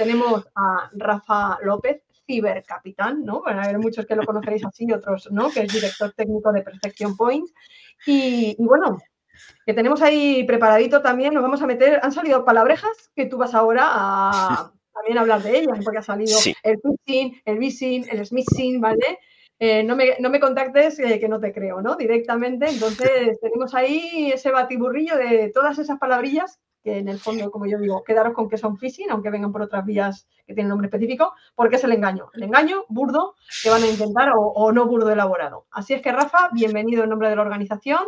Tenemos a Rafa López, cibercapitán, ¿no? Bueno, hay muchos que lo conoceréis así, otros no, que es director técnico de Perfection Points. Y, bueno, que tenemos ahí preparadito también, nos vamos a meter, han salido palabrejas que tú vas ahora a también hablar de ellas, porque ha salido el Twitching, el vising, el smithing, ¿vale? Eh, no, me, contactes eh, que no te creo, ¿no? Directamente. Entonces, tenemos ahí ese batiburrillo de todas esas palabrillas que en el fondo, como yo digo, quedaros con que son phishing, aunque vengan por otras vías que tienen nombre específico, porque es el engaño. El engaño burdo que van a intentar o, no burdo elaborado. Así es que, Rafa, bienvenido en nombre de la organización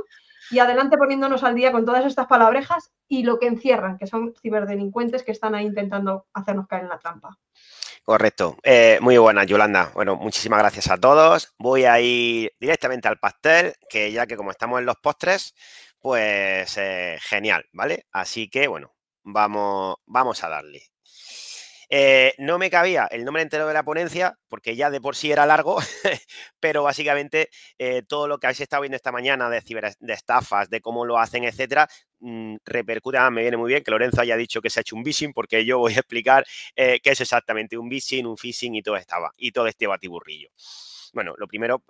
y adelante poniéndonos al día con todas estas palabrejas y lo que encierran, que son ciberdelincuentes que están ahí intentando hacernos caer en la trampa. Correcto. Eh, muy buena, Yolanda. Bueno, muchísimas gracias a todos. Voy a ir directamente al pastel, que ya que como estamos en los postres, pues eh, genial, ¿vale? Así que bueno, vamos, vamos a darle. Eh, no me cabía el nombre entero de la ponencia, porque ya de por sí era largo, pero básicamente eh, todo lo que habéis estado viendo esta mañana de, ciber, de estafas, de cómo lo hacen, etcétera, mm, repercute. Ah, me viene muy bien que Lorenzo haya dicho que se ha hecho un phishing, porque yo voy a explicar qué es exactamente un phishing, un phishing y todo, estaba, y todo este batiburrillo. Bueno, lo primero,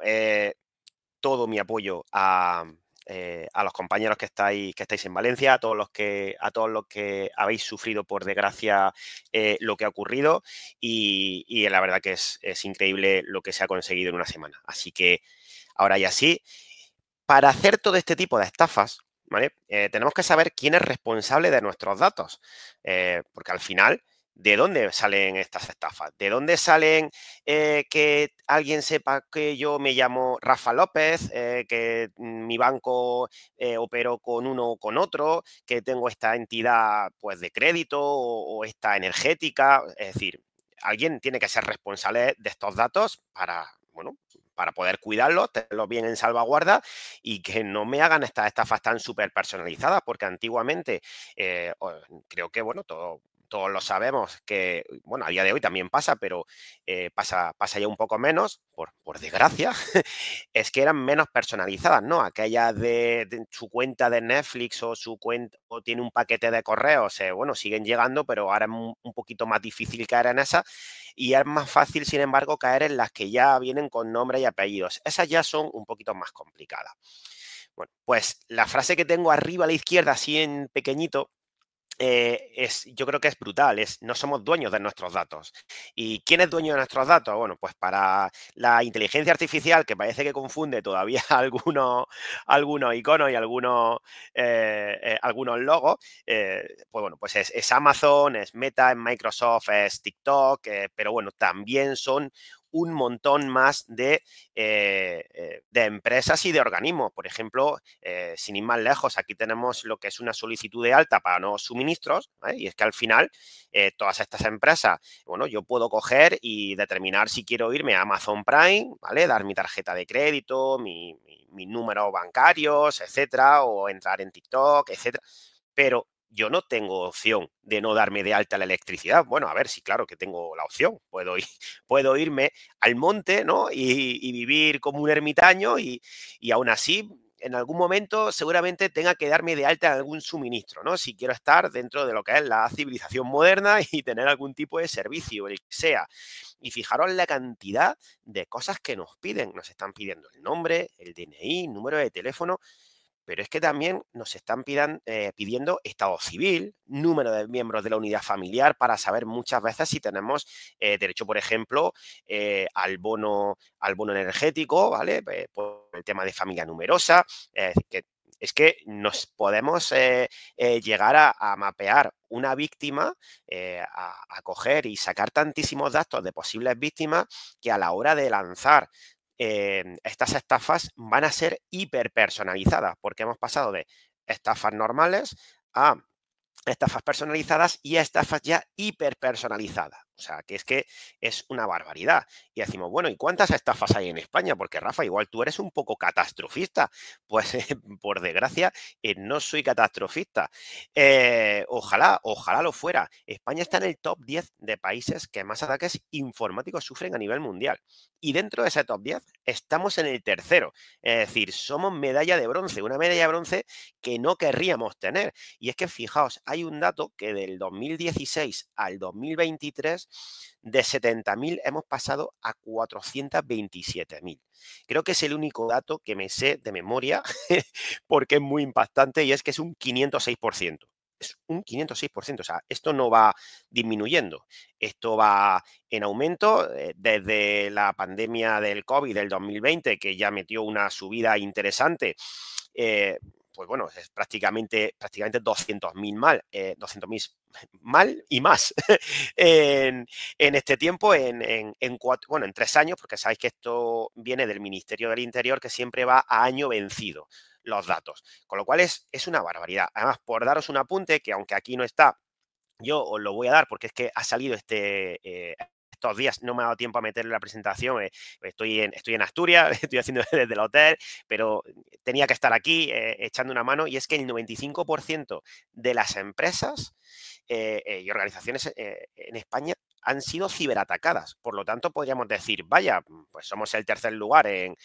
todo mi apoyo a, eh, a los compañeros que estáis, que estáis en Valencia, a todos los que, a todos los que habéis sufrido por desgracia eh, lo que ha ocurrido y, la verdad que es, increíble lo que se ha conseguido en una semana. Así que ahora ya sí, para hacer todo este tipo de estafas, eh, tenemos que saber quién es responsable de nuestros datos, porque al final ¿De dónde salen estas estafas? ¿De dónde salen eh, que alguien sepa que yo me llamo Rafa López, eh, que mi banco eh, operó con uno o con otro, que tengo esta entidad pues, de crédito o, esta energética? Es decir, alguien tiene que ser responsable de estos datos para, bueno, para poder cuidarlos, tenerlos bien en salvaguarda y que no me hagan estas estafas tan súper personalizadas, porque antiguamente creo que, bueno, todo, todos lo sabemos que, bueno, a día de hoy también pasa, pero eh, pasa, pasa ya un poco menos, por, desgracia, es que eran menos personalizadas, ¿no? Aquellas de, su cuenta de Netflix o su cuenta o tiene un paquete de correos, eh, bueno, siguen llegando, pero ahora es un poquito más difícil caer en esa y es más fácil, sin embargo, caer en las que ya vienen con nombre y apellidos. Esas ya son un poquito más complicadas. Bueno, pues la frase que tengo arriba a la izquierda, así en pequeñito, eh, es, yo creo que es brutal, es, no somos dueños de nuestros datos. ¿Y quién es dueño de nuestros datos? Bueno, pues para la inteligencia artificial, que parece que confunde todavía algunos, algunos iconos y algunos, eh, eh, algunos logos, pues bueno, pues es, es, Amazon, es Meta, es Microsoft, es TikTok, pero bueno, también son un montón más eh, eh, de, empresas y de organismos. Por ejemplo, eh, sin ir más lejos, aquí tenemos lo que es una solicitud de alta para nuevos suministros, y es que al final todas estas empresas, bueno, yo puedo coger y determinar si quiero irme a Amazon Prime, ¿vale? Dar mi tarjeta de crédito, mi, mi, mis números bancarios, etcétera, o entrar en TikTok, etcétera. Pero yo no tengo opción de no darme de alta la electricidad. Bueno, a ver, si claro que tengo la opción. Puedo, ir, puedo irme al monte, ¿no? Y, vivir como un ermitaño y, aún así en algún momento seguramente tenga que darme de alta algún suministro, ¿no? Si quiero estar dentro de lo que es la civilización moderna y tener algún tipo de servicio, el que sea. Y fijaros la cantidad de cosas que nos piden. Nos están pidiendo el nombre, el DNI, número de teléfono. Pero es que también nos están eh, pidiendo estado civil, número de miembros de la unidad familiar para saber muchas veces si tenemos eh, derecho, por ejemplo, eh, al, bono, al bono energético, ¿vale? por el tema de familia numerosa, es que nos podemos llegar a, mapear una víctima, a, a, coger y sacar tantísimos datos de posibles víctimas que a la hora de lanzar estas estafas van a ser hiperpersonalizadas, porque hemos pasado de estafas normales a estafas personalizadas y a estafas ya hiperpersonalizadas. O sea, que es que es una barbaridad. Y decimos, bueno, ¿y cuántas estafas hay en España? Porque Rafa, igual tú eres un poco catastrofista. Pues eh, por desgracia, eh, no soy catastrofista. Eh, ojalá, ojalá lo fuera. España está en el top 10 de países que más ataques informáticos sufren a nivel mundial. Y dentro de ese top 10 estamos en el tercero. Es decir, somos medalla de bronce, una medalla de bronce que no querríamos tener. Y es que fijaos, hay un dato que del 2016 al 2023 de 70.000 hemos pasado a 427.000. Creo que es el único dato que me sé de memoria porque es muy impactante y es que es un 506%. Es un 506%, o sea, esto no va disminuyendo, esto va en aumento eh, desde la pandemia del COVID del 2020, que ya metió una subida interesante. Eh, pues bueno, es prácticamente, prácticamente 200.000 mal, 200.000 eh, mal y más en, este tiempo, en, bueno, en tres años, porque sabéis que esto viene del Ministerio del Interior que siempre va a año vencido los datos, con lo cual es, una barbaridad. Además, por daros un apunte que aunque aquí no está, yo os lo voy a dar porque es que ha salido este, eh, estos días no me ha dado tiempo a meter la presentación. Eh, estoy, en, estoy en Asturias, estoy haciendo desde el hotel, pero tenía que estar aquí eh, echando una mano. Y es que el 95% de las empresas eh, y organizaciones en España han sido ciberatacadas. Por lo tanto, podríamos decir, vaya, mm, pues somos el tercer lugar en,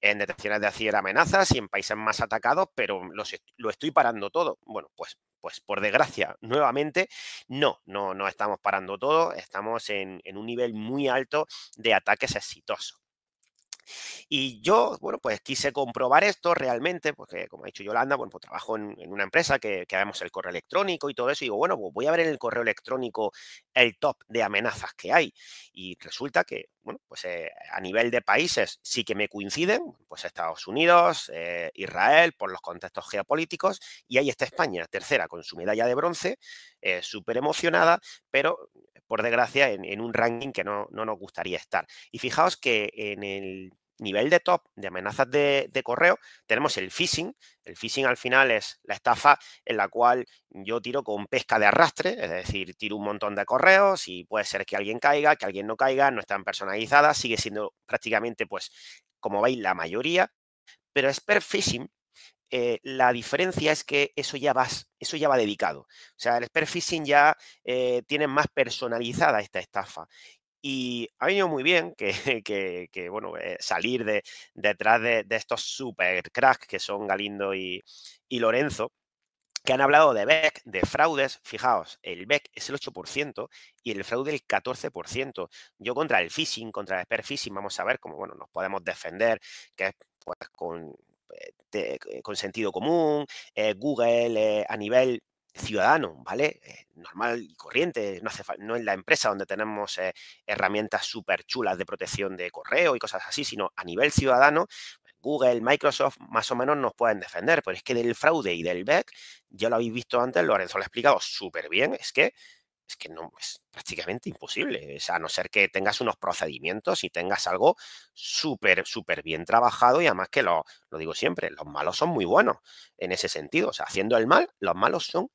en detecciones de ciberamenazas y en países más atacados, pero lo estoy parando todo. Bueno, pues, pues por desgracia, nuevamente, no, no, no estamos parando todo, estamos en un nivel muy alto de ataques exitosos. Y yo, bueno, pues quise comprobar esto realmente, porque pues como ha dicho Yolanda, bueno, pues trabajo en, una empresa que, que el correo electrónico y todo eso, y digo, bueno, pues voy a ver en el correo electrónico el top de amenazas que hay. Y resulta que, bueno, pues eh, a nivel de países sí que me coinciden, pues Estados Unidos, eh, Israel, por los contextos geopolíticos, y ahí está España, tercera, con su medalla de bronce, eh, súper emocionada, pero por desgracia en, un ranking que no, no nos gustaría estar. Y fijaos que en el nivel de top de amenazas de, correo, tenemos el phishing. El phishing al final es la estafa en la cual yo tiro con pesca de arrastre, es decir, tiro un montón de correos y puede ser que alguien caiga, que alguien no caiga, no están personalizadas, sigue siendo prácticamente, pues, como veis, la mayoría, pero es phishing. Eh, la diferencia es que eso ya, vas, eso ya va dedicado. O sea, el expert phishing ya eh, tiene más personalizada esta estafa. Y ha venido muy bien que, bueno, eh, salir de, detrás de, estos super cracks que son Galindo y, Lorenzo, que han hablado de BEC, de fraudes. Fijaos, el BEC es el 8% y el fraude el 14%. Yo contra el phishing, contra el spare phishing, vamos a ver cómo bueno, nos podemos defender, que es pues, con, eh, eh, con sentido común, Google a nivel ciudadano, ¿vale? Eh, normal y corriente, no, hace no en la empresa donde tenemos eh, herramientas súper chulas de protección de correo y cosas así, sino a nivel ciudadano, pues Google, Microsoft, más o menos nos pueden defender, pero es que del fraude y del BEC, ya lo habéis visto antes, Lorenzo lo ha explicado súper bien, es que es que no es prácticamente imposible. O a no ser que tengas unos procedimientos y tengas algo súper, súper bien trabajado y además que lo, lo digo siempre, los malos son muy buenos en ese sentido. O sea, haciendo el mal, los malos son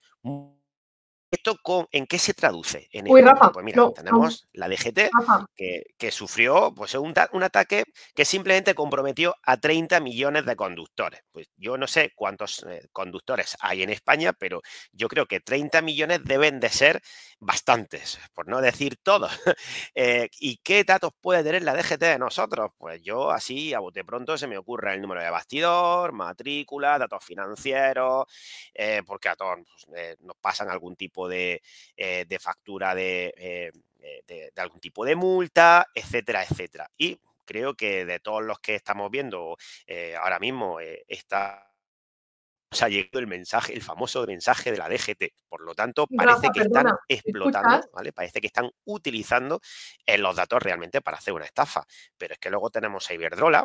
¿Esto con, en qué se traduce? En pues mira, tenemos la DGT que, sufrió pues, un, ataque que simplemente comprometió a 30 millones de conductores. Pues yo no sé cuántos eh, conductores hay en España, pero yo creo que 30 millones deben de ser bastantes, por no decir todos. Eh, ¿Y qué datos puede tener la DGT de nosotros? Pues yo así a bote pronto se me ocurre el número de bastidor, matrícula, datos financieros, eh, porque a todos pues, nos pasan algún tipo eh, de, factura eh, eh, de, algún tipo de multa, etcétera, etcétera. Y creo que de todos los que estamos viendo ahora mismo está o llegado el mensaje, el famoso mensaje de la DGT. Por lo tanto, parece que están explotando, ¿vale? Parece que están utilizando los datos realmente para hacer una estafa. Pero es que luego tenemos a Iberdrola,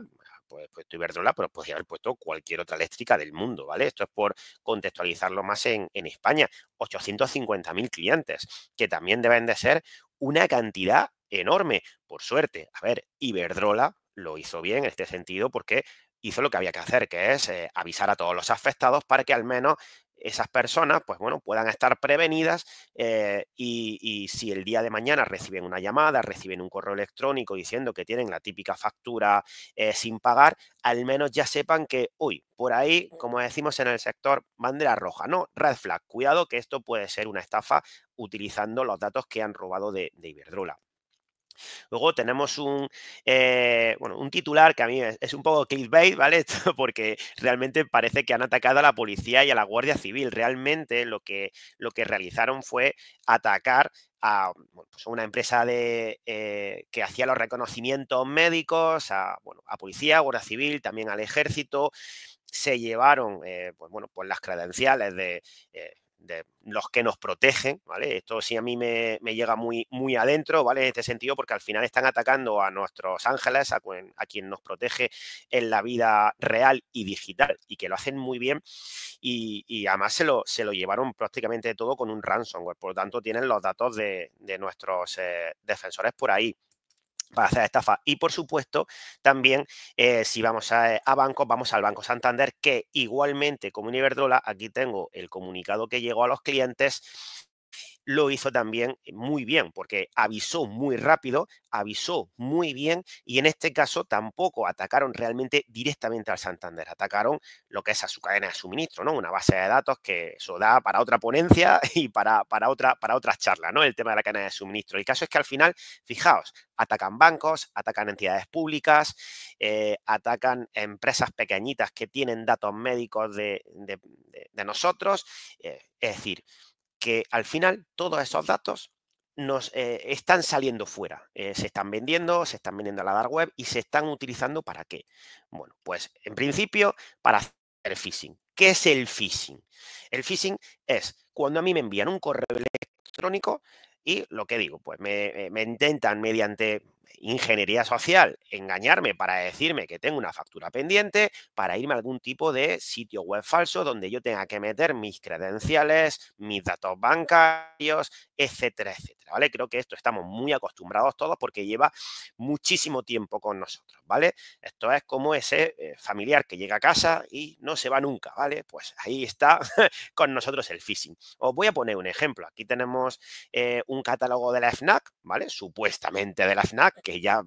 pues, puesto Iberdrola, pero podría haber puesto cualquier otra eléctrica del mundo, ¿vale? Esto es por contextualizarlo más en, en España. 850.000 clientes, que también deben de ser una cantidad enorme. Por suerte, a ver, Iberdrola lo hizo bien en este sentido porque hizo lo que había que hacer, que es eh, avisar a todos los afectados para que al menos esas personas, pues bueno, puedan estar prevenidas eh, y, si el día de mañana reciben una llamada, reciben un correo electrónico diciendo que tienen la típica factura eh, sin pagar, al menos ya sepan que, uy, por ahí, como decimos en el sector, bandera roja, ¿no? Red flag, cuidado que esto puede ser una estafa utilizando los datos que han robado de, de Iberdrola. Luego tenemos un, eh, un titular que a mí es un poco clickbait, ¿vale? Porque realmente parece que han atacado a la policía y a la Guardia Civil. Realmente lo que, lo que realizaron fue atacar a pues una empresa eh, que hacía los reconocimientos médicos, a, bueno, a policía, Guardia Civil, también al ejército se llevaron eh, pues, bueno, pues las credenciales de de los que nos protegen, ¿vale? Esto sí a mí me, llega muy, muy adentro, ¿vale? En este sentido, porque al final están atacando a nuestros ángeles, a quien, nos protege en la vida real y digital, y que lo hacen muy bien, y, además se lo, se lo llevaron prácticamente todo con un ransomware, por lo tanto tienen los datos de, nuestros eh, defensores por ahí para hacer estafa. Y por supuesto, también eh, si vamos eh, a, bancos, vamos al Banco Santander, que igualmente como Iberdrola, aquí tengo el comunicado que llegó a los clientes lo hizo también eh, muy bien, porque avisó muy rápido, avisó muy bien y en este caso tampoco atacaron realmente directamente al Santander, atacaron lo que es a su cadena de suministro, ¿no? Una base de datos que eso da para otra ponencia y para, para, otra, para otras charlas, ¿no? El tema de la cadena de suministro. El caso es que al final, fijaos, atacan bancos, atacan entidades públicas, eh, atacan empresas pequeñitas que tienen datos médicos de, nosotros, eh, es decir, que al final todos esos datos nos eh, están saliendo fuera. Eh, se están vendiendo, se están vendiendo a la dark web y se están utilizando para qué. Bueno, pues en principio para hacer phishing. ¿Qué es el phishing? El phishing es cuando a mí me envían un correo electrónico y lo que digo, pues me eh, intentan mediante ingeniería social engañarme para decirme que tengo una factura pendiente, para irme a algún tipo de sitio web falso donde yo tenga que meter mis credenciales, mis datos bancarios, etcétera, etcétera, ¿vale? Creo que esto estamos muy acostumbrados todos porque lleva muchísimo tiempo con nosotros, ¿vale? Esto es como ese eh, familiar que llega a casa y no se va nunca, ¿vale? Pues ahí está con nosotros el phishing. Os voy a poner un ejemplo. Aquí tenemos eh, un catálogo de la FNAC, ¿vale? Supuestamente de la FNAC, que ya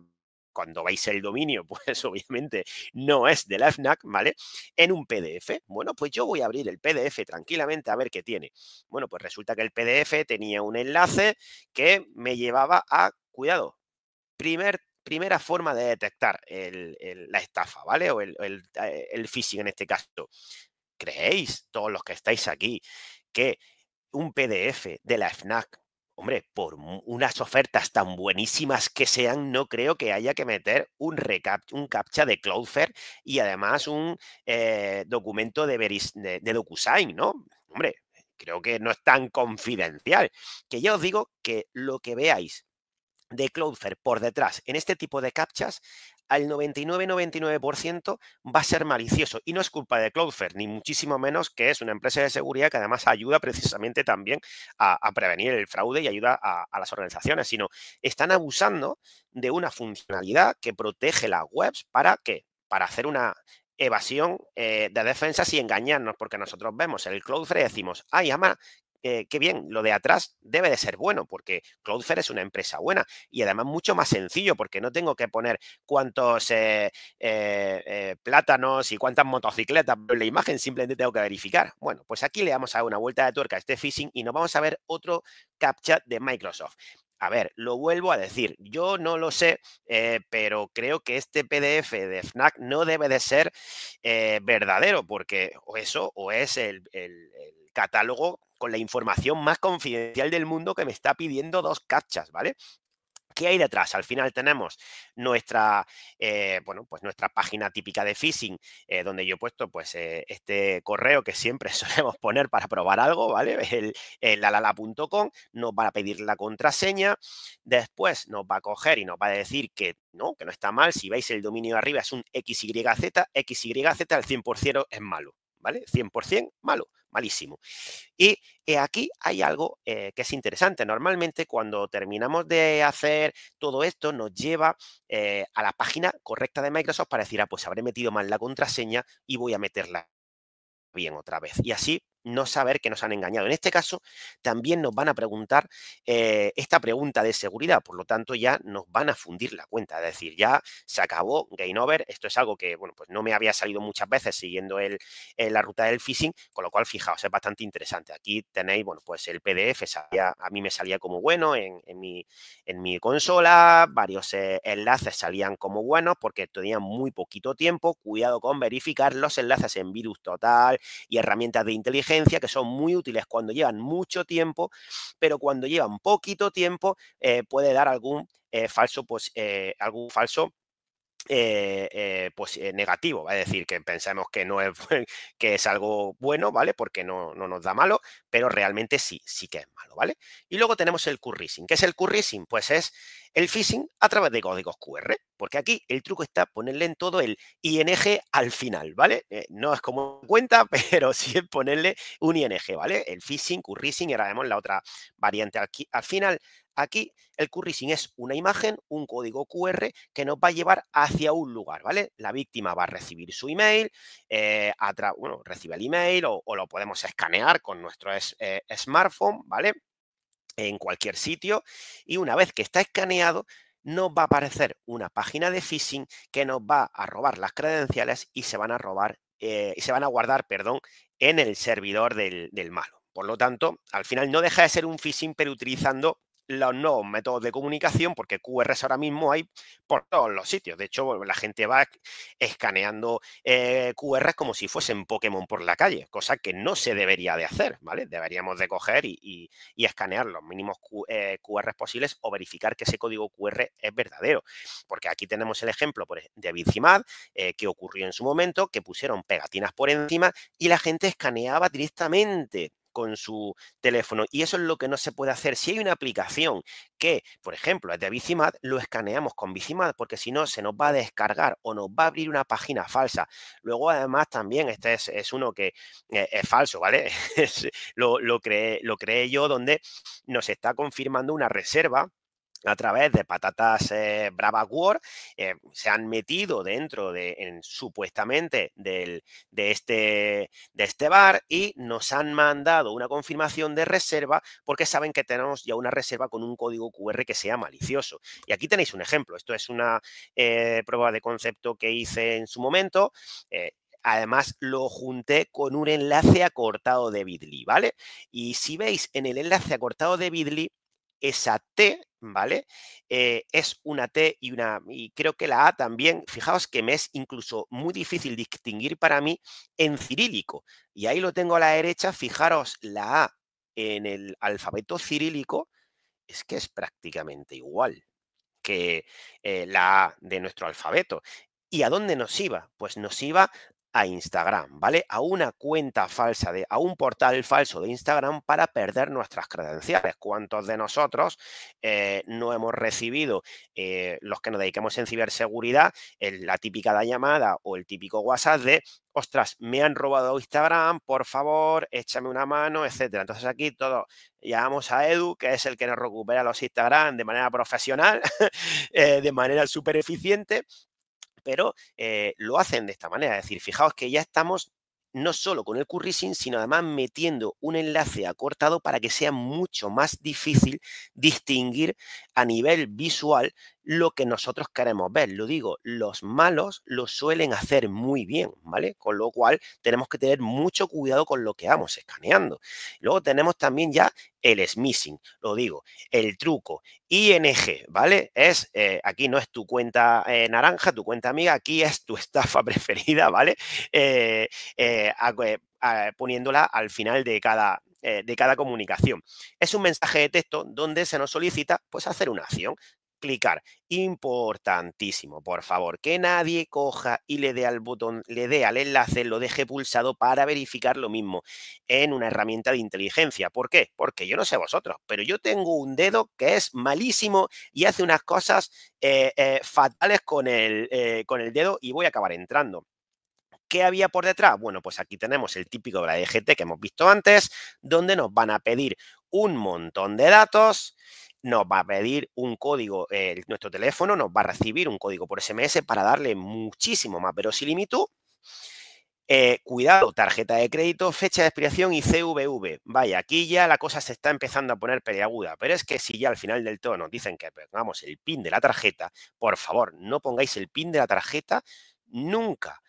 cuando veis el dominio, pues obviamente no es de la FNAC, ¿vale? En un PDF. Bueno, pues yo voy a abrir el PDF tranquilamente a ver qué tiene. Bueno, pues resulta que el PDF tenía un enlace que me llevaba a, cuidado, primera forma de detectar la estafa, ¿vale? O el, eh, el phishing en este caso. ¿Creéis, todos los que estáis aquí, que un PDF de la FNAC hombre, por unas ofertas tan buenísimas que sean, no creo que haya que meter un, recap un captcha de Cloudflare y además un eh, documento de, Veris de, DocuSign, ¿no? Hombre, creo que no es tan confidencial. Que ya os digo que lo que veáis de Cloudflare por detrás en este tipo de captchas al 99 va a ser malicioso. Y no es culpa de Cloudflare, ni muchísimo menos que es una empresa de seguridad que además ayuda precisamente también a, prevenir el fraude y ayuda a, las organizaciones, sino están abusando de una funcionalidad que protege las webs para qué? Para hacer una evasión eh, de defensas y engañarnos, porque nosotros vemos el Cloudflare y decimos, ay, ama, eh, qué bien, lo de atrás debe de ser bueno, porque Cloudflare es una empresa buena y además mucho más sencillo, porque no tengo que poner cuántos eh, eh, plátanos y cuántas motocicletas en la imagen, simplemente tengo que verificar. Bueno, pues aquí le damos a una vuelta de tuerca a este phishing y nos vamos a ver otro captcha de Microsoft. A ver, lo vuelvo a decir, yo no lo sé, pero creo que este PDF de FNAC no debe de ser verdadero, porque o eso o es el catálogo con la información más confidencial del mundo que me está pidiendo dos cachas, ¿vale? ¿Qué hay detrás? Al final tenemos nuestra, eh, bueno, pues nuestra página típica de phishing, eh, donde yo he puesto pues eh, este correo que siempre solemos poner para probar algo, ¿vale? El, el alala.com nos va a pedir la contraseña, después nos va a coger y nos va a decir que no, que no está mal, si veis el dominio arriba es un XYZ, XYZ al 100% es malo, ¿vale? 100% malo, malísimo. Y eh, aquí hay algo eh, que es interesante. Normalmente cuando terminamos de hacer todo esto nos lleva eh, a la página correcta de Microsoft para decir, ah, pues habré metido mal la contraseña y voy a meterla bien otra vez. Y así no saber que nos han engañado. En este caso, también nos van a preguntar eh, esta pregunta de seguridad, por lo tanto ya nos van a fundir la cuenta, es decir, ya se acabó Game Over, esto es algo que, bueno, pues no me había salido muchas veces siguiendo eh, la ruta del phishing, con lo cual, fijaos, es bastante interesante. Aquí tenéis, bueno, pues el PDF, a mí me salía como bueno en, mi, en mi consola, varios eh, enlaces salían como buenos porque tenían muy poquito tiempo, cuidado con verificar los enlaces en virus total y herramientas de inteligencia, que son muy útiles cuando llevan mucho tiempo, pero cuando llevan poquito tiempo eh, puede dar algún eh, falso, pues, algún falso pues negativo, es decir, que pensemos que no es que es algo bueno, ¿vale? Porque no, no, nos da malo, pero realmente sí, sí que es malo, ¿vale? Y luego tenemos el currising. ¿Qué es el currising? Pues es el phishing a través de códigos QR. Porque aquí el truco está ponerle en todo el ING al final, ¿vale? Eh, no es como cuenta, pero sí es ponerle un ING, ¿vale? El phishing, currising, y ahora vemos la otra variante aquí, al final. Aquí el currising es una imagen, un código QR que nos va a llevar hacia un lugar, ¿vale? La víctima va a recibir su email, eh, bueno, recibe el email o, lo podemos escanear con nuestro eh, smartphone, ¿vale? En cualquier sitio y una vez que está escaneado, nos va a aparecer una página de phishing que nos va a robar las credenciales y se van a robar, eh, y se van a guardar, perdón, en el servidor del, del malo. Por lo tanto, al final no deja de ser un phishing, pero utilizando los nuevos métodos de comunicación, porque QRs ahora mismo hay por todos los sitios. De hecho, la gente va escaneando eh, QRs como si fuesen Pokémon por la calle, cosa que no se debería de hacer, ¿vale? Deberíamos de coger y, escanear los mínimos QRs eh, posibles o verificar que ese código QR es verdadero. Porque aquí tenemos el ejemplo e, de Bicimad, eh, que ocurrió en su momento, que pusieron pegatinas por encima y la gente escaneaba directamente con su teléfono. Y eso es lo que no se puede hacer. Si hay una aplicación que, por ejemplo, es de Bicimad, lo escaneamos con Bicimad, porque si no, se nos va a descargar o nos va a abrir una página falsa. Luego, además, también este es, uno que eh, es falso, ¿vale? lo, lo, lo creé yo, donde nos está confirmando una reserva a través de patatas eh, eh, se han metido dentro de, supuestamente, de, este, de este bar y nos han mandado una confirmación de reserva porque saben que tenemos ya una reserva con un código QR que sea malicioso. Y aquí tenéis un ejemplo. Esto es una eh, prueba de concepto que hice en su momento. Eh, además, lo junté con un enlace acortado de Bidly, ¿vale? Y si veis en el enlace acortado de Bidly, esa T, ¿vale? Eh, es una T y una, y creo que la A también, fijaos que me es incluso muy difícil distinguir para mí en cirílico. Y ahí lo tengo a la derecha, fijaros la A en el alfabeto cirílico, es que es prácticamente igual que eh, la A de nuestro alfabeto. ¿Y a dónde nos iba? Pues nos iba a Instagram, ¿vale? A una cuenta falsa, de, a un portal falso de Instagram para perder nuestras credenciales. ¿Cuántos de nosotros eh, no hemos recibido, eh, los que nos dediquemos en ciberseguridad, la típica llamada o el típico WhatsApp de, ostras, me han robado Instagram, por favor, échame una mano, etcétera. Entonces aquí todo, llamamos a Edu, que es el que nos recupera los Instagram de manera profesional, eh, de manera súper eficiente pero eh, lo hacen de esta manera. Es decir, fijaos que ya estamos no solo con el currising, sino además metiendo un enlace acortado para que sea mucho más difícil distinguir a nivel visual lo que nosotros queremos ver. Lo digo, los malos lo suelen hacer muy bien, ¿vale? Con lo cual tenemos que tener mucho cuidado con lo que vamos escaneando. Luego tenemos también ya el smishing, lo digo, el truco, ING, ¿vale? Es, eh, aquí no es tu cuenta eh, naranja, tu cuenta amiga, aquí es tu estafa preferida, ¿vale? Eh, poniéndola al final de cada, de cada comunicación. Es un mensaje de texto donde se nos solicita pues hacer una acción clicar. Importantísimo, por favor, que nadie coja y le dé al botón, le dé al enlace, lo deje pulsado para verificar lo mismo en una herramienta de inteligencia. ¿Por qué? Porque yo no sé vosotros, pero yo tengo un dedo que es malísimo y hace unas cosas eh, eh, fatales con el, eh, con el dedo y voy a acabar entrando. ¿Qué había por detrás? Bueno, pues aquí tenemos el típico de la DGT e que hemos visto antes, donde nos van a pedir un montón de datos nos va a pedir un código, nuestro teléfono nos va a recibir un código por SMS para darle muchísimo más pero sin Eh, cuidado, tarjeta de crédito, fecha de expiración y CVV. Vaya, aquí ya la cosa se está empezando a poner peleaguda, pero es que si ya al final del todo nos dicen que pongamos el PIN de la tarjeta, por favor, no pongáis el PIN de la tarjeta nunca.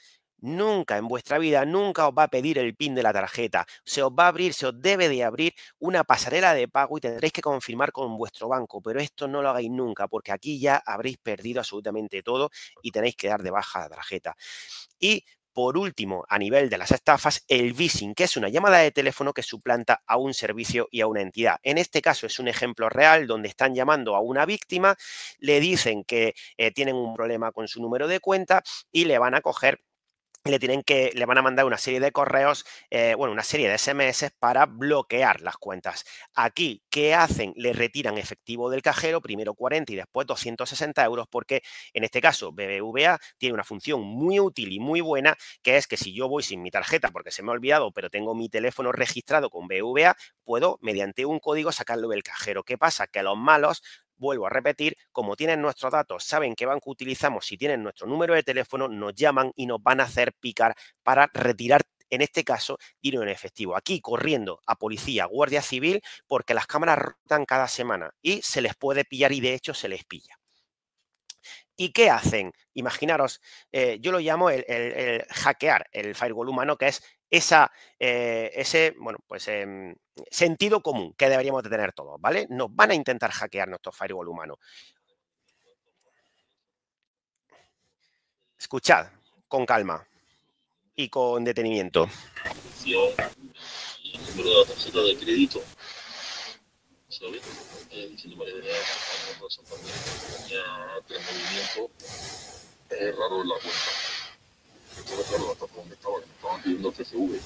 Nunca en vuestra vida, nunca os va a pedir el PIN de la tarjeta. Se os va a abrir, se os debe de abrir una pasarela de pago y tendréis que confirmar con vuestro banco. Pero esto no lo hagáis nunca porque aquí ya habréis perdido absolutamente todo y tenéis que dar de baja la tarjeta. Y por último, a nivel de las estafas, el vising, que es una llamada de teléfono que suplanta a un servicio y a una entidad. En este caso es un ejemplo real donde están llamando a una víctima, le dicen que eh, tienen un problema con su número de cuenta y le van a coger le tienen que, le van a mandar una serie de correos, eh, bueno, una serie de SMS para bloquear las cuentas. Aquí, ¿qué hacen? Le retiran efectivo del cajero, primero 40 y después 260 euros, porque en este caso BBVA tiene una función muy útil y muy buena, que es que si yo voy sin mi tarjeta, porque se me ha olvidado, pero tengo mi teléfono registrado con BBVA, puedo mediante un código sacarlo del cajero. ¿Qué pasa? Que a los malos Vuelvo a repetir, como tienen nuestros datos, saben qué banco utilizamos, si tienen nuestro número de teléfono, nos llaman y nos van a hacer picar para retirar en este caso, dinero en efectivo. Aquí corriendo a policía, guardia civil, porque las cámaras rotan cada semana y se les puede pillar y de hecho se les pilla. ¿Y qué hacen? Imaginaros, eh, yo lo llamo el, el, hackear, el firewall humano, que es eh, ese bueno, pues, em, sentido común que deberíamos de tener todos, ¿vale? Nos van a intentar hackear nuestro firewall humano. Escuchad con calma y con detenimiento. crédito. es raro la estaba, que me el TCV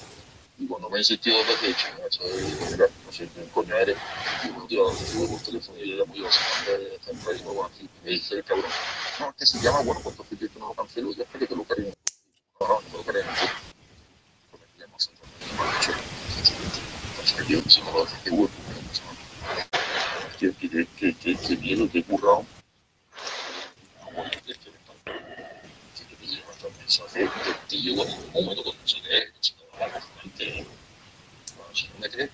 Y cuando me insistió no sé quién coño eres, y un día con el teléfono y ella me a y me dice el cabrón, no, es que se llama, bueno, pues entonces yo no lo cancelo ya que te lo carguen. No, no, lo carguen. Porque no lo qué miedo, qué y yo, bueno, un momento con un chile, el chico era bastante, bueno, si no me crees,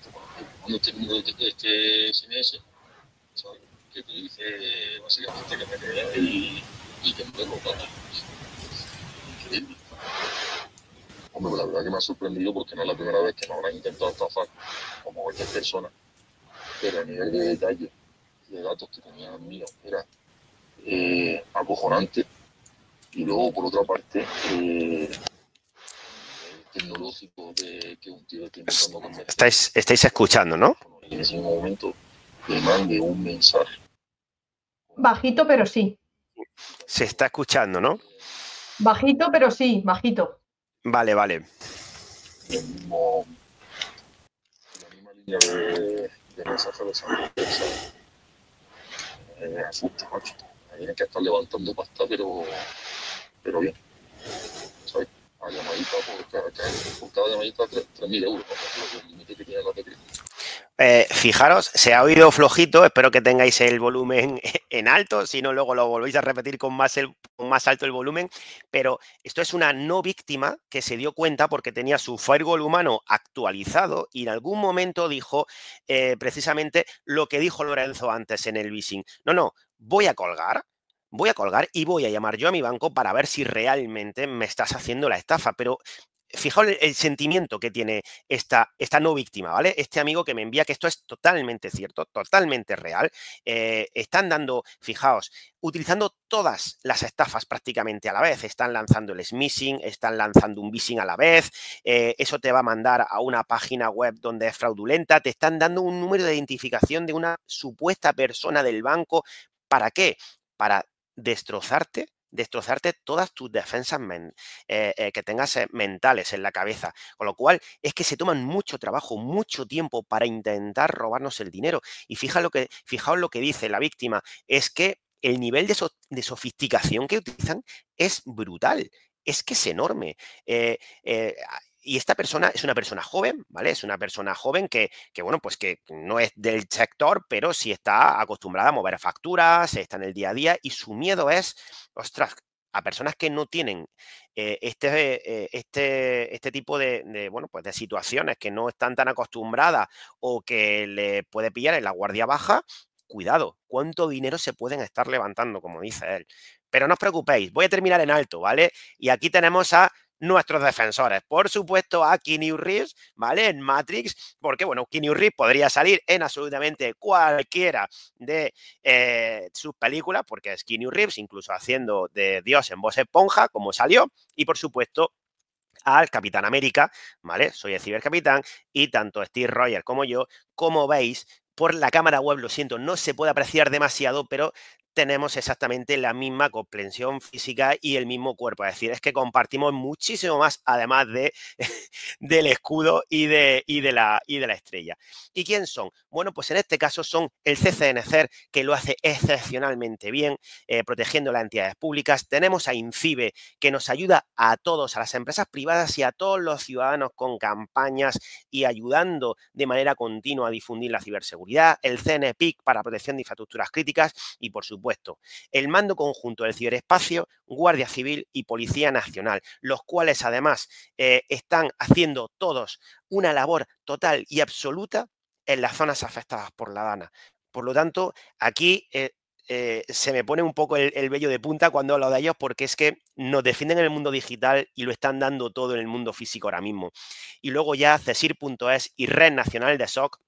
cuando este mundo de este SNS, que te dice básicamente que me crees y, y que me lo Increíble. Hombre, la verdad que me ha sorprendido porque no es la primera vez que me habrán intentado estafar como cualquier persona, pero a nivel de detalle, de datos que tenía mío, era acojonante. Y luego, por otra parte, tecnológico de, que un tío tiene cuando estáis, estáis escuchando, ¿no? En ese momento le mande un mensaje. Bajito, pero sí. Se está escuchando, ¿no? Bajito, pero sí, bajito. Vale, vale. la misma línea de, mensaje de San eh, asusta, macho. Hay que estar levantando pasta, pero, pero bien fijaros, se ha oído flojito, espero que tengáis el volumen en alto, si no luego lo volvéis a repetir con más, más alto el volumen, pero esto es una no víctima que se dio cuenta porque tenía su firewall humano actualizado y en algún momento dijo eh, precisamente lo que dijo Lorenzo antes en el vising. No, no, voy a colgar, voy a colgar y voy a llamar yo a mi banco para ver si realmente me estás haciendo la estafa. Pero fijaos el, sentimiento que tiene esta, esta, no víctima, ¿vale? Este amigo que me envía que esto es totalmente cierto, totalmente real. Eh, están dando, fijaos, utilizando todas las estafas prácticamente a la vez. Están lanzando el smishing, están lanzando un vising a la vez. Eh, eso te va a mandar a una página web donde es fraudulenta. Te están dando un número de identificación de una supuesta persona del banco. ¿Para qué? Para destrozarte destrozarte todas tus defensas eh, eh, que tengas eh, mentales en la cabeza. Con lo cual, es que se toman mucho trabajo, mucho tiempo para intentar robarnos el dinero. Y fija lo que, fijaos lo que dice la víctima, es que el nivel de, sofisticación que utilizan es brutal. Es que es enorme y esta persona es una persona joven, ¿vale? Es una persona joven que, bueno, pues que no es del sector, pero sí está acostumbrada a mover facturas, está en el día a día y su miedo es, ostras, a personas que no tienen eh, este, eh, este, este tipo de, bueno, pues de situaciones, que no están tan acostumbradas o que le puede pillar en la guardia baja, cuidado, cuánto dinero se pueden estar levantando, como dice él. Pero no os preocupéis, voy a terminar en alto, ¿vale? Y aquí tenemos a nuestros defensores. Por supuesto, a Keanu Reeves, ¿vale? En Matrix, porque, bueno, Keanu Reeves podría salir en absolutamente cualquiera de eh, sus películas, porque es Keanu Reeves, incluso haciendo de Dios en voz esponja, como salió, y por supuesto, al Capitán América, ¿vale? Soy el cibercapitán y tanto Steve Rogers como yo, como veis, por la cámara web, lo siento, no se puede apreciar demasiado, pero tenemos exactamente la misma comprensión física y el mismo cuerpo. Es decir, es que compartimos muchísimo más, además de, del escudo y de, de la, y de la estrella. ¿Y quién son? Bueno, pues en este caso son el CCNCER, que lo hace excepcionalmente bien, eh, protegiendo las entidades públicas. Tenemos a INCIBE, que nos ayuda a todos, a las empresas privadas y a todos los ciudadanos con campañas y ayudando de manera continua a difundir la ciberseguridad. El CNPIC para protección de infraestructuras críticas y, por supuesto, el mando conjunto del ciberespacio, Guardia Civil y Policía Nacional, los cuales además eh, están haciendo todos una labor total y absoluta en las zonas afectadas por la Dana. Por lo tanto, aquí eh, eh, se me pone un poco el, vello de punta cuando hablo de ellos, porque es que nos defienden el mundo digital y lo están dando todo en el mundo físico ahora mismo. Y luego ya CESIR.es y Red Nacional de SOC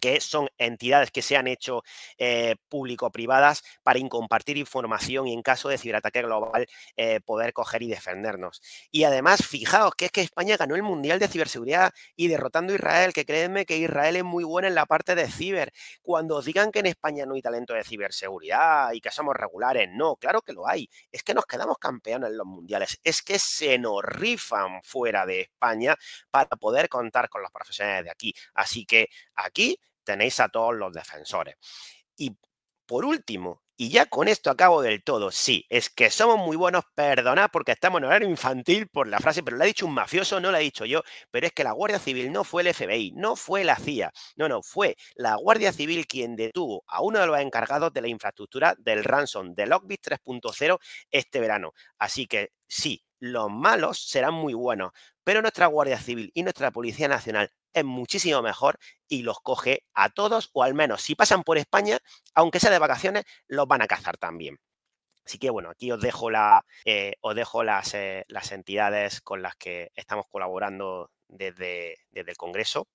que son entidades que se han hecho eh, público-privadas para compartir información y en caso de ciberataque global eh, poder coger y defendernos. Y además, fijaos que es que España ganó el Mundial de Ciberseguridad y derrotando a Israel, que créanme que Israel es muy buena en la parte de ciber. Cuando os digan que en España no hay talento de ciberseguridad y que somos regulares, no, claro que lo hay. Es que nos quedamos campeones en los mundiales. Es que se nos rifan fuera de España para poder contar con los profesionales de aquí. Así que aquí tenéis a todos los defensores. Y por último, y ya con esto acabo del todo. Sí, es que somos muy buenos, perdonad porque estamos en horario infantil por la frase, pero lo ha dicho un mafioso, no lo he dicho yo, pero es que la Guardia Civil no fue el FBI, no fue la CIA, no, no, fue la Guardia Civil quien detuvo a uno de los encargados de la infraestructura del ransom de Lockbit 3.0 este verano. Así que sí, los malos serán muy buenos, pero nuestra Guardia Civil y nuestra Policía Nacional es muchísimo mejor y los coge a todos, o al menos si pasan por España, aunque sea de vacaciones, los van a cazar también. Así que bueno, aquí os dejo, la, eh, dejo las, eh, las, entidades con las que estamos colaborando desde, desde el Congreso.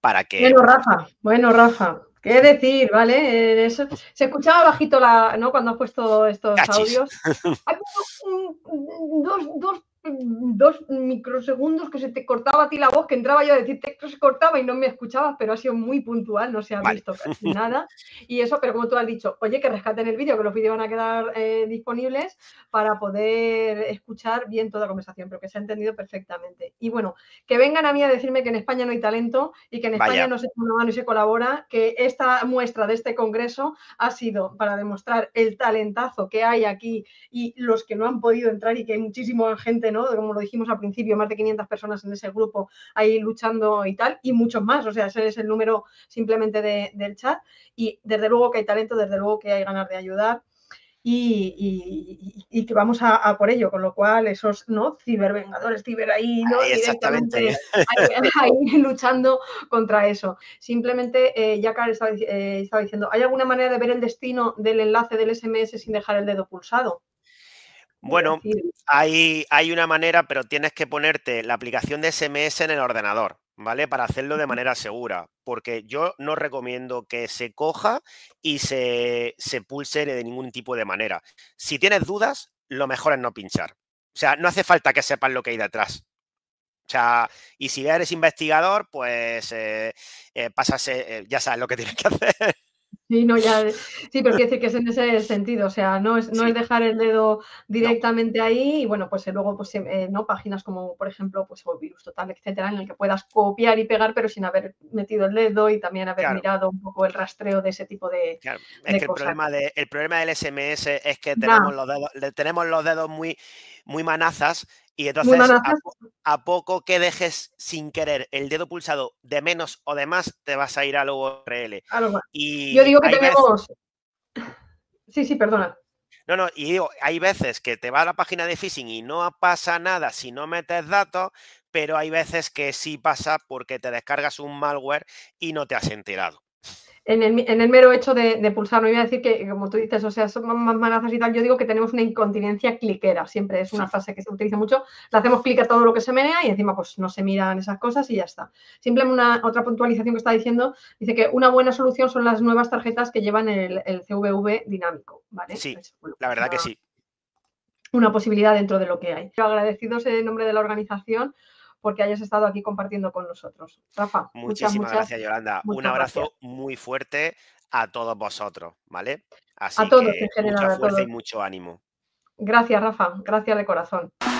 Para que... Bueno, Rafa, bueno, Rafa, ¿Qué decir, vale? Eh, se escuchaba bajito la, ¿no? cuando has puesto estos audios. Hay dos, Mm, dos microsegundos que se te cortaba a ti la voz, que entraba yo a decirte que se cortaba y no me escuchabas, pero ha sido muy puntual, no se ha visto casi nada. Y eso, pero como tú has dicho, oye, que rescaten el vídeo, que los vídeos van a quedar eh, disponibles para poder escuchar bien toda la conversación, pero que se ha entendido perfectamente. Y bueno, que vengan a mí a decirme que en España no hay talento y que en España no se mano y se colabora, que esta muestra de este congreso ha sido para demostrar el talentazo que hay aquí y los que no han podido entrar y que hay muchísima gente como lo dijimos al principio, más de 500 personas en ese grupo ahí luchando y tal, y muchos más, o sea, ese es el número simplemente del chat. Y desde luego que hay talento, desde luego que hay ganas de ayudar. Y, que vamos a, por ello, con lo cual esos ¿no? cibervengadores, ciber ahí, ¿no? Ahí luchando contra eso. Simplemente, eh, ya estaba, eh, estaba, diciendo, ¿hay alguna manera de ver el destino del enlace del SMS sin dejar el dedo pulsado? Bueno, hay, una manera, pero tienes que ponerte la aplicación de SMS en el ordenador. ¿vale? Para hacerlo de manera segura, porque yo no recomiendo que se coja y se, se, pulse de ningún tipo de manera. Si tienes dudas, lo mejor es no pinchar. O sea, no hace falta que sepas lo que hay detrás. O sea, y si eres investigador, pues eh, eh, eh, ya sabes lo que tienes que hacer. Sí, no, ya, sí, pero decir que es en ese sentido, o sea, no es, no es dejar el dedo directamente ahí y bueno, pues eh, luego, pues em, eh, no páginas como por ejemplo, pues Virus Total, etcétera, en el que puedas copiar y pegar, pero sin haber metido el dedo y también haber mirado un poco el rastreo de ese tipo de. El, problema el problema del SMS es que tenemos, los, dedos, tenemos los dedos muy, muy manazas y entonces, a, poco que dejes sin querer el dedo pulsado de menos o de más, te vas a ir al URL. A y Yo digo que tenemos. Sí, sí, perdona. No, no, y digo, hay veces que te va a la página de phishing y no pasa nada si no metes datos, pero hay veces que sí pasa porque te descargas un malware y no te has enterado en el, mero hecho de, pulsar, no iba a decir que, como tú dices, o sea, son más manazas y tal, yo digo que tenemos una incontinencia cliquera, siempre es una frase que se utiliza mucho, le hacemos clic a todo lo que se menea y encima pues no se miran esas cosas y ya está. Simplemente una otra puntualización que está diciendo, dice que una buena solución son las nuevas tarjetas que llevan el, CVV dinámico, Sí, la verdad que sí. Una posibilidad dentro de lo que hay. Agradecidos en nombre de la organización porque hayas estado aquí compartiendo con nosotros. Rafa, muchísimas gracias, Yolanda. Un abrazo muy fuerte a todos vosotros, ¿vale? Así a todos que en general, mucha fuerza y mucho ánimo. Gracias, Rafa. Gracias de corazón.